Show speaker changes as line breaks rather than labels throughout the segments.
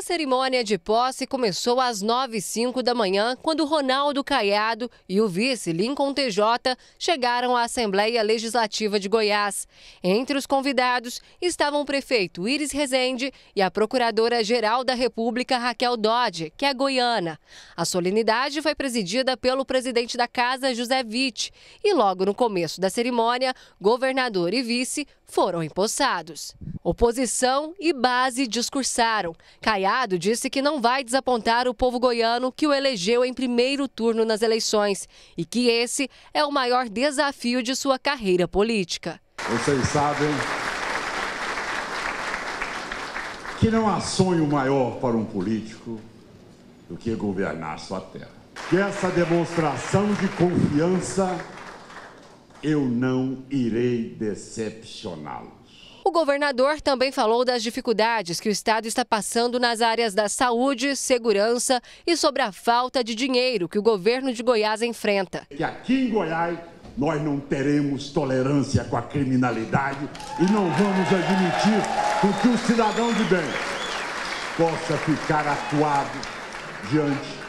A cerimônia de posse começou às 9 e cinco da manhã, quando Ronaldo Caiado e o vice Lincoln TJ chegaram à Assembleia Legislativa de Goiás. Entre os convidados estavam o prefeito Iris Rezende e a procuradora-geral da República Raquel Dodge, que é goiana. A solenidade foi presidida pelo presidente da casa, José Witt, e logo no começo da cerimônia, governador e vice foram empossados. Oposição e base discursaram. Caiado disse que não vai desapontar o povo goiano que o elegeu em primeiro turno nas eleições e que esse é o maior desafio de sua carreira política. Vocês
sabem que não há sonho maior para um político do que governar sua terra. Que essa demonstração de confiança eu não irei decepcioná-lo.
O governador também falou das dificuldades que o Estado está passando nas áreas da saúde, segurança e sobre a falta de dinheiro que o governo de Goiás enfrenta. Que
aqui em Goiás nós não teremos tolerância com a criminalidade e não vamos admitir que o um cidadão de bem possa ficar atuado diante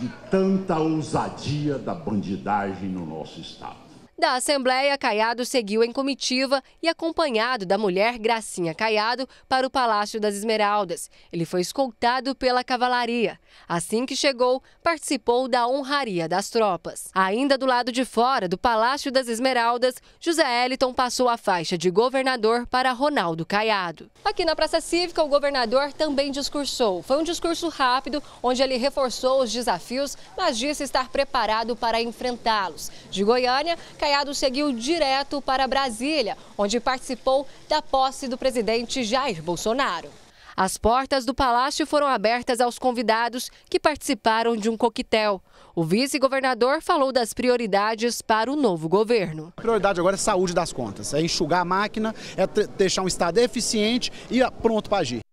de tanta ousadia da bandidagem no nosso Estado.
Da Assembleia, Caiado seguiu em comitiva e acompanhado da mulher Gracinha Caiado para o Palácio das Esmeraldas. Ele foi escoltado pela cavalaria. Assim que chegou, participou da honraria das tropas. Ainda do lado de fora do Palácio das Esmeraldas, José Eliton passou a faixa de governador para Ronaldo Caiado. Aqui na Praça Cívica, o governador também discursou. Foi um discurso rápido, onde ele reforçou os desafios, mas disse estar preparado para enfrentá-los. De Goiânia, Caiado Caiado seguiu direto para Brasília, onde participou da posse do presidente Jair Bolsonaro. As portas do palácio foram abertas aos convidados que participaram de um coquetel. O vice-governador falou das prioridades para o novo governo.
A prioridade agora é saúde das contas, é enxugar a máquina, é deixar um Estado eficiente e ah, pronto para agir.